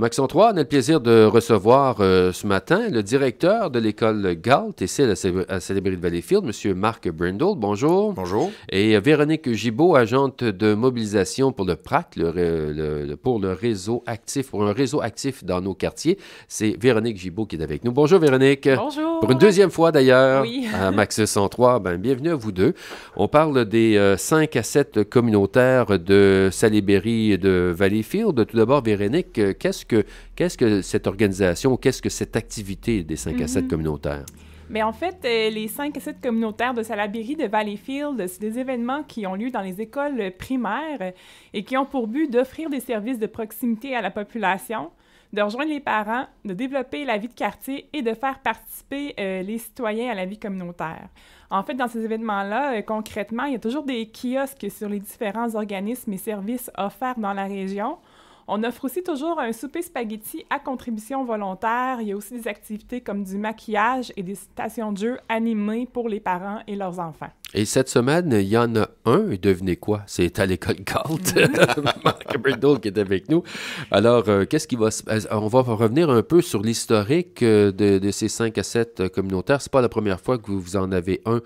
Max 103, on a le plaisir de recevoir euh, ce matin le directeur de l'école GALT, et celle de Valleyfield, M. Marc Brindle. Bonjour. Bonjour. Et euh, Véronique Gibault, agente de mobilisation pour le PRAC, pour le réseau actif, pour un réseau actif dans nos quartiers. C'est Véronique Gibault qui est avec nous. Bonjour Véronique. Bonjour. Pour une deuxième fois d'ailleurs à Max 103, ben, bienvenue à vous deux. On parle des 5 euh, à 7 communautaires de Salibéry et de Valleyfield. Tout d'abord, Véronique, qu'est-ce qu'est-ce que, cette organisation, qu'est-ce que cette activité des 5 à 7 mhm. communautaires? Mais en fait, euh, les 5 à 7 communautaires de Salaberry, de Valleyfield, c'est des événements qui ont lieu dans les écoles primaires et qui ont pour but d'offrir des services de proximité à la population, de rejoindre les parents, de développer la vie de quartier et de faire participer euh, les citoyens à la vie communautaire. En fait, dans ces événements-là, euh, concrètement, il y a toujours des kiosques sur les différents organismes et services offerts dans la région. On offre aussi toujours un souper spaghetti à contribution volontaire. Il y a aussi des activités comme du maquillage et des stations de jeux animées pour les parents et leurs enfants. Et cette semaine, il y en a un, devinez quoi, c'est à l'école Galt, Marc Brindle qui est avec nous. Alors, euh, qu'est-ce qui va euh, On va revenir un peu sur l'historique euh, de, ces 5 à 7 communautaires. C'est pas la première fois que vous en avez un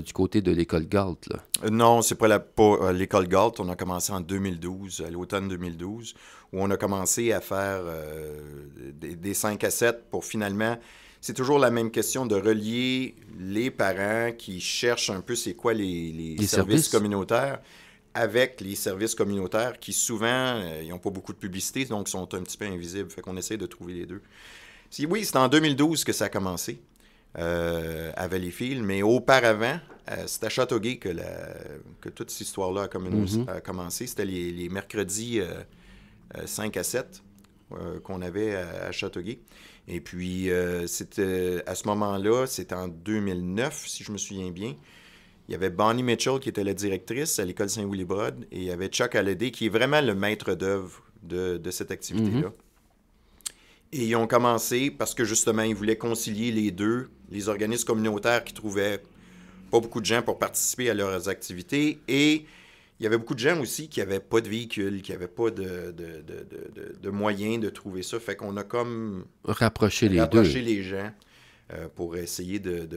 du côté de l'école Galt. Non, c'est pas, pas l'école Galt. On a commencé en 2012, à l'automne 2012, où on a commencé à faire des, cinq 5 à 7 pour finalement c'est toujours la même question de relier les parents qui cherchent un peu c'est quoi les, services, communautaires avec les services communautaires qui souvent euh, ils n'ont pas beaucoup de publicité, donc sont un petit peu invisibles. Fait qu'on essaie de trouver les deux. Si, oui, c'est en 2012 que ça a commencé euh, à Valleyfield, mais auparavant, c'était euh, c'est à Châteauguay que, la, que toute cette histoire-là a, mm-hmm. commencé. C'était les mercredis 5 euh, à 7. Euh, qu'on avait à, Châteauguay. Et puis, euh, c'était à ce moment-là, c'était en 2009, si je me souviens bien. Il y avait Bonnie Mitchell qui était la directrice à l'école Saint-Willibrod et il y avait Chuck Halliday qui est vraiment le maître d'œuvre de, cette activité-là. Mhm. Et ils ont commencé parce que justement, ils voulaient concilier les deux, les organismes communautaires qui trouvaient pas beaucoup de gens pour participer à leurs activités et il y avait beaucoup de gens aussi qui n'avaient pas de véhicule, qui n'avaient pas de, de, de, moyens de trouver ça. Fait qu'on a comme rapproché les les gens euh, pour essayer de,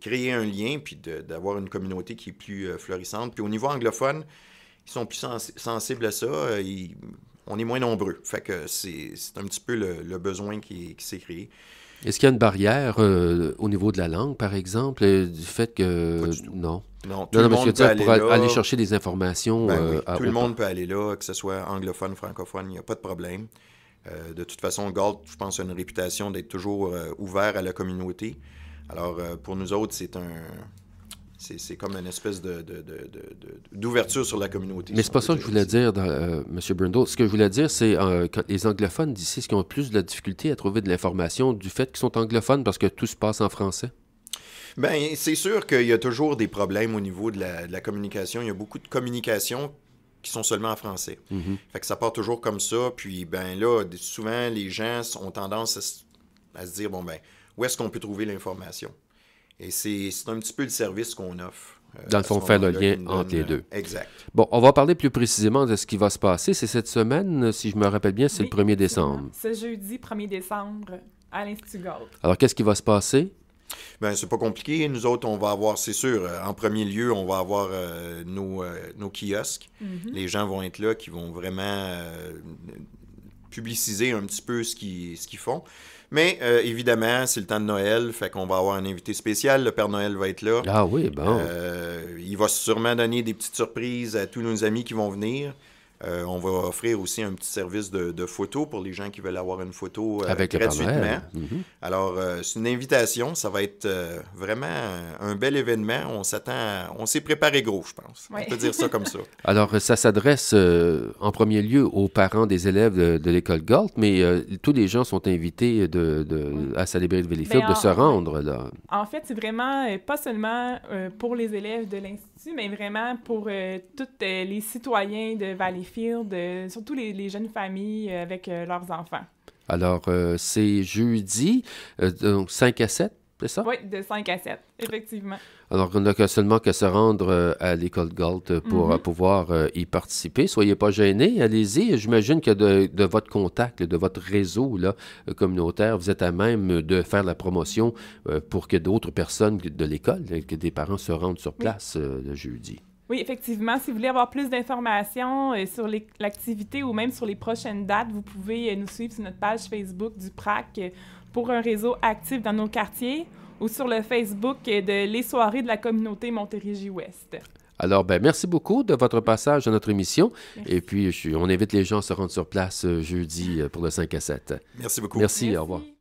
créer un lien puis d'avoir une communauté qui est plus euh, florissante. Puis au niveau anglophone, ils sont plus sensibles à ça. Euh, on est moins nombreux. Fait que c'est un petit peu le, le besoin qui, qui s'est créé. Est-ce qu'il y a une barrière euh, au niveau de la langue, par exemple, euh, du fait que... Non. Non, tout le monde peut aller chercher des informations. Ben euh, tout le monde peut aller là, que ce soit anglophone, francophone, il n'y a pas de problème. de toute façon, Galt, je pense, a une réputation d'être toujours ouvert à la communauté. Alors, pour nous autres, c'est un, c'est comme une espèce d'ouverture de, sur la communauté. Mais c'est pas ça que je voulais dire, euh, M. Brindle. Ce que je voulais dire, c'est euh, les anglophones d'ici, ce qui ont plus de la difficulté à trouver de l'information du fait qu'ils sont anglophones parce que tout se passe en français? Bien, c'est sûr qu'il y a toujours des problèmes au niveau de la, communication. Il y a beaucoup de communications qui sont seulement en français. Mm-hmm. Fait que ça part toujours comme ça. Puis, ben là, souvent, les gens ont tendance à se dire, bon, ben, où est-ce qu'on peut trouver l'information? Et c'est un petit peu le service qu'on offre. Euh, Dans le fond, faire le lien entre les deux. Euh, exact. Bon, on va parler plus précisément de ce qui va se passer. C'est cette semaine, si je me rappelle bien, c'est le 1er décembre. Ce jeudi 1er décembre à l'Institut Gold. Alors, qu'est-ce qui va se passer? Bien, c'est pas compliqué. Nous autres, on va avoir, c'est sûr, euh, en premier lieu, on va avoir nos, kiosques. Mhm. Les gens vont être là qui vont vraiment publiciser un petit peu ce qu'ils font. Mais euh, évidemment, c'est le temps de Noël, fait qu'on va avoir un invité spécial. Le Père Noël va être là. Ah oui, bon. Euh, il va sûrement donner des petites surprises à tous nos amis qui vont venir. Euh, on va offrir aussi un petit service de, photos photo pour les gens qui veulent avoir une photo euh, Avec gratuitement. Mm-hmm. Alors, euh, c'est une invitation. Ça va être vraiment un bel événement. On s'attend, on s'est préparé gros, je pense. On peut dire ça comme ça. Alors, ça s'adresse en premier lieu aux parents des élèves de, l'école Galt, mais tous les gens sont invités de, de à célébrer ben, de Valleyfield de se rendre là. En fait, c'est vraiment pas seulement pour les élèves de l'institut, mais vraiment pour tous les citoyens de Valleyfield euh, surtout les, jeunes familles euh, avec euh, leurs enfants. Alors, c'est jeudi, donc 5 à 7, c'est ça? Oui, de 5 à 7, effectivement. Alors, on n'a seulement qu'à se rendre à l'école Galt pour mhm. pouvoir y participer. Soyez pas gênés, allez-y. J'imagine que de, votre contact, de votre réseau là, communautaire, vous êtes à même de faire la promotion pour que d'autres personnes de l'école, que des parents se rendent sur place le jeudi. Oui, effectivement. Si vous voulez avoir plus d'informations euh, sur l'activité ou même sur les prochaines dates, vous pouvez euh, nous suivre sur notre page Facebook du PRAC euh, pour un réseau actif dans nos quartiers ou sur le Facebook de Les Soirées de la communauté Montérégie-Ouest. Alors, ben, merci beaucoup de votre passage à notre émission. Et puis, on invite les gens à se rendre sur place jeudi pour le 5 à 7. Merci beaucoup. merci. au revoir.